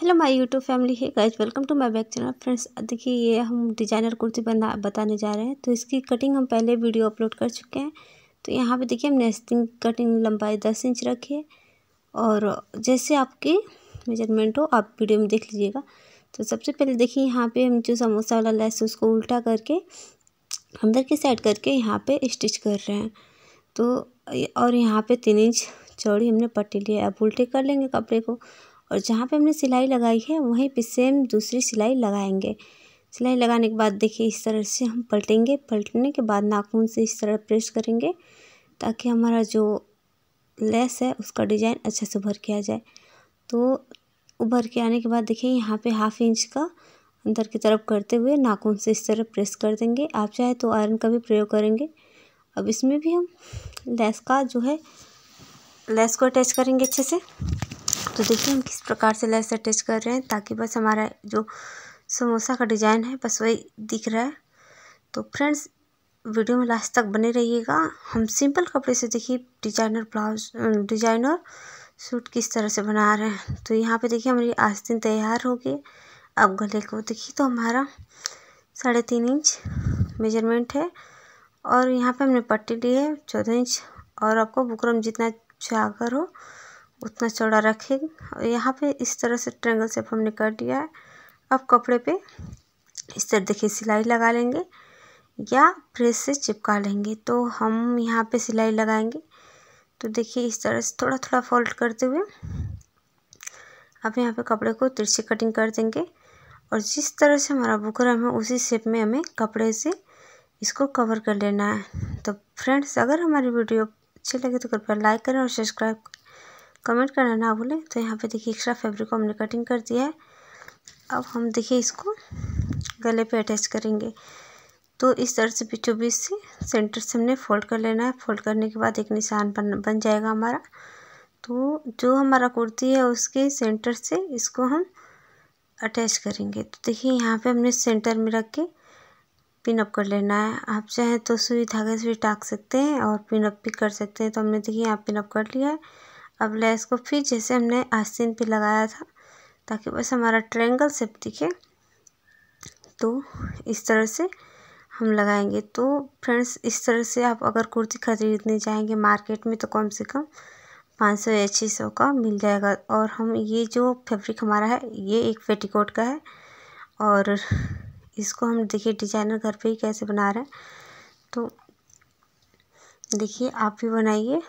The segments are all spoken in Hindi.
hello my YouTube family hi guys welcome to my back channel friends देखिए ये हम डिज़ाइनर कुर्ती बना बताने जा रहे हैं तो इसकी कटिंग हम पहले वीडियो अपलोड कर चुके हैं तो यहाँ पे देखिए हमने नेस्टिंग कटिंग लंबाई दस इंच रखी है और जैसे आपकी मेजरमेंट हो आप वीडियो में देख लीजिएगा तो सबसे पहले देखिए यहाँ पर हम जो समोसा वाला लैस उसको उल्टा करके अंदर की साइड करके यहाँ पर स्टिच कर रहे हैं तो और यहाँ पर तीन इंच चौड़ी हमने पट्टी लिया है अब उल्टे कर लेंगे कपड़े को और जहाँ पे हमने सिलाई लगाई है वहीं पे सेम दूसरी सिलाई लगाएंगे सिलाई लगाने के बाद देखिए इस तरह से हम पलटेंगे पलटने के बाद नाखून से इस तरह प्रेस करेंगे ताकि हमारा जो लेस है उसका डिज़ाइन अच्छे से उभर के आ जाए तो उभर के आने के बाद देखिए यहाँ पे हाफ इंच का अंदर की तरफ करते हुए नाखून से इस तरह प्रेस कर देंगे आप चाहे तो आयरन का भी प्रयोग करेंगे अब इसमें भी हम लेस का जो है लेस को अटैच करेंगे अच्छे से तो देखिए हम किस प्रकार से लेस अटैच कर रहे हैं ताकि बस हमारा जो समोसा का डिज़ाइन है बस वही दिख रहा है तो फ्रेंड्स वीडियो में लास्ट तक बने रहिएगा हम सिंपल कपड़े से देखिए डिजाइनर ब्लाउज डिजाइनर सूट किस तरह से बना रहे हैं तो यहाँ पे देखिए हमारी आस्तीन तैयार हो गई अब गले को देखिए तो हमारा साढ़े तीन इंच मेजरमेंट है और यहाँ पे हमने पट्टी ली है चौदह इंच और आपको बुकरम जितना चाकर हो उतना चौड़ा रखें और यहाँ पे इस तरह से ट्रेंगल सेप हमने कर दिया है अब कपड़े पे इस तरह देखिए सिलाई लगा लेंगे या प्रेस से चिपका लेंगे तो हम यहाँ पे सिलाई लगाएंगे तो देखिए इस तरह से थोड़ा थोड़ा फोल्ड करते हुए अब यहाँ पे कपड़े को तिरछी कटिंग कर देंगे और जिस तरह से हमारा बुकरम है उसी शेप में हमें कपड़े से इसको कवर कर लेना है तो फ्रेंड्स अगर हमारी वीडियो अच्छी लगे तो कृपया लाइक करें और सब्सक्राइब कमेंट करना ना भूलें तो यहाँ पे देखिए एक्स्ट्रा फैब्रिक को हमने कटिंग कर दिया है अब हम देखिए इसको गले पे अटैच करेंगे तो इस तरह से बीचों बीच से सेंटर से हमने फोल्ड कर लेना है फोल्ड करने के बाद एक निशान बन बन जाएगा हमारा तो जो हमारा कुर्ती है उसके सेंटर से इसको हम अटैच करेंगे तो देखिए यहाँ पे हमने सेंटर में रख के पिनअप कर लेना है आप चाहें तो सुई धागे से भी टाँग सकते हैं और पिनअप भी कर सकते हैं तो हमने देखिए यहाँ पिनअप कर लिया है अब लेस को फिर जैसे हमने आस्तीन पे लगाया था ताकि बस हमारा ट्रेंगल सेप दिखे तो इस तरह से हम लगाएंगे तो फ्रेंड्स इस तरह से आप अगर कुर्ती खरीदने जाएंगे मार्केट में तो कम से कम पाँच सौ या छः सौ का मिल जाएगा और हम ये जो फैब्रिक हमारा है ये एक पेटीकोट का है और इसको हम देखिए डिजाइनर घर पे ही कैसे बना रहे हैं तो देखिए आप भी बनाइए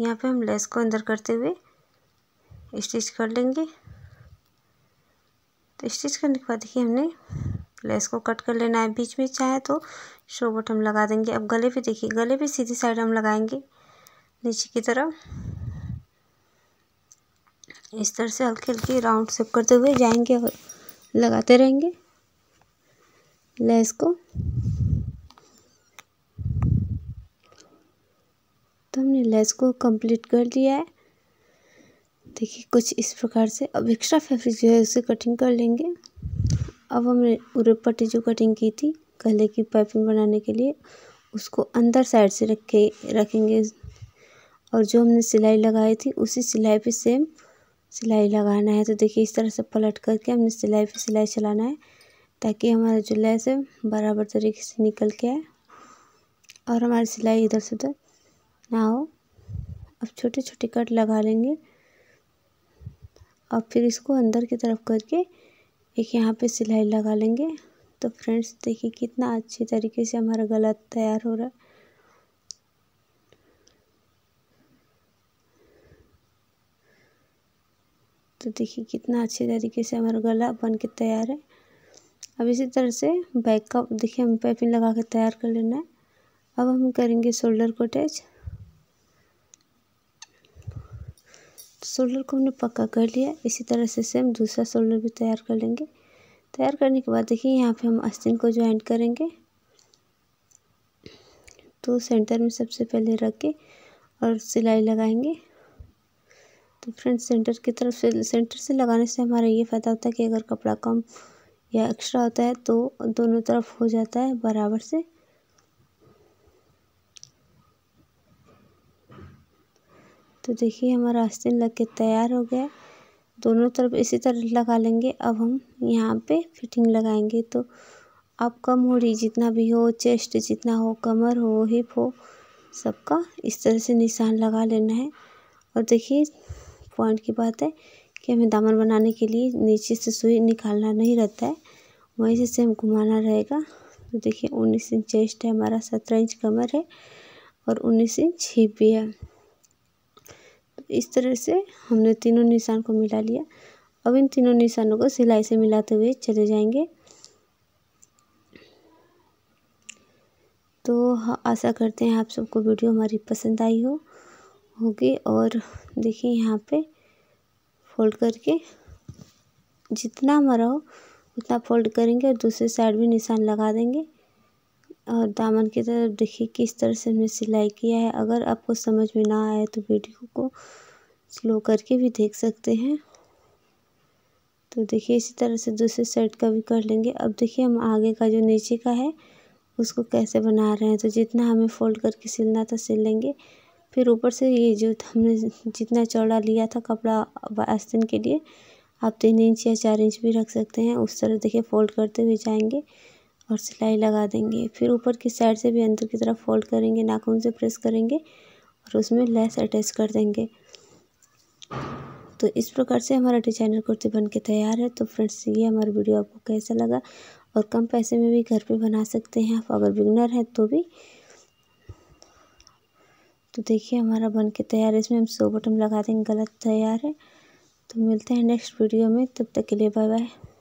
यहाँ पे हम लेस को अंदर करते हुए स्टिच कर लेंगे तो स्टिच करने के बाद देखिए हमने लेस को कट कर लेना है बीच में चाहे तो शो बट हम लगा देंगे अब गले पे देखिए गले पे सीधी साइड हम लगाएंगे नीचे की तरफ इस तरह से हल्की हल्की राउंड शेप करते हुए जाएंगे और लगाते रहेंगे लेस को हमने लेस को कंप्लीट कर लिया है देखिए कुछ इस प्रकार से अब एक्स्ट्रा फैब्रिक जो है उसे कटिंग कर लेंगे अब हमने पट्टी जो कटिंग की थी गले की पाइपिंग बनाने के लिए उसको अंदर साइड से रखे रखेंगे और जो हमने सिलाई लगाई थी उसी सिलाई पे सेम सिलाई लगाना है तो देखिए इस तरह से पलट करके हमने सिलाई पे सिलाई चलाना है ताकि हमारा जो लेस है बराबर तरीके से निकल के आए और हमारी सिलाई इधर से उधर आओ अब छोटे छोटे कट लगा लेंगे और फिर इसको अंदर की तरफ करके एक यहाँ पे सिलाई लगा लेंगे तो फ्रेंड्स देखिए कितना अच्छे तरीके से हमारा गला तैयार हो रहा है तो देखिए कितना अच्छे तरीके से हमारा गला बन के तैयार है अब इसी तरह से बैक का देखिए हम पैपिंग लगा के तैयार कर लेना है अब हम करेंगे शोल्डर को अटैच शोल्डर को हमने पक्का कर लिया इसी तरह से सेम दूसरा शोल्डर भी तैयार कर लेंगे तैयार करने के बाद देखिए यहाँ पे हम आस्तीन को ज्वाइंट करेंगे तो सेंटर में सबसे पहले रख के और सिलाई लगाएंगे तो फ्रेंड सेंटर की तरफ से सेंटर से लगाने से हमारा ये फ़ायदा होता है कि अगर कपड़ा कम या एक्स्ट्रा होता है तो दोनों तरफ हो जाता है बराबर से तो देखिए हमारा आस्तीन लग के तैयार हो गया दोनों तरफ इसी तरह लगा लेंगे अब हम यहाँ पे फिटिंग लगाएंगे तो आप कम हो रही जितना भी हो चेस्ट जितना हो कमर हो हिप हो सबका इस तरह से निशान लगा लेना है और देखिए पॉइंट की बात है कि हमें दामन बनाने के लिए नीचे से सुई निकालना नहीं रहता है वहीं से सेम घुमाना रहेगा तो देखिए उन्नीस इंच चेस्ट है हमारा सत्रह इंच कमर है और उन्नीस इंच हिप भी है इस तरह से हमने तीनों निशान को मिला लिया अब इन तीनों निशानों को सिलाई से मिलाते हुए चले जाएंगे तो आशा करते हैं आप सबको वीडियो हमारी पसंद आई हो होगी और देखिए यहाँ पे फोल्ड करके जितना हमारा हो उतना फोल्ड करेंगे और दूसरे साइड भी निशान लगा देंगे और दामन की तरफ देखिए किस तरह से हमने सिलाई किया है अगर आपको समझ में ना आए तो वीडियो को स्लो करके भी देख सकते हैं तो देखिए इसी तरह से दूसरे साइड का भी कर लेंगे अब देखिए हम आगे का जो नीचे का है उसको कैसे बना रहे हैं तो जितना हमें फोल्ड करके सिलना था सिल लेंगे फिर ऊपर से ये जो हमने जितना चौड़ा लिया था कपड़ा आस्तिन के लिए आप तीन इंच या चार इंच भी रख सकते हैं उस तरह देखिए फोल्ड करते हुए जाएंगे और सिलाई लगा देंगे फिर ऊपर की साइड से भी अंदर की तरफ फोल्ड करेंगे नाखून से प्रेस करेंगे और उसमें लेस अटैच कर देंगे तो इस प्रकार से हमारा डिजाइनर कुर्ती बन के तैयार है तो फ्रेंड्स ये हमारा वीडियो आपको कैसा लगा और कम पैसे में भी घर पे बना सकते हैं आप अगर बिगनर हैं तो भी तो देखिए हमारा बन के तैयार है इसमें हम सो बटन लगा देंगे गलत तैयार है तो मिलते हैं नेक्स्ट वीडियो में तब तक के लिए बाय बाय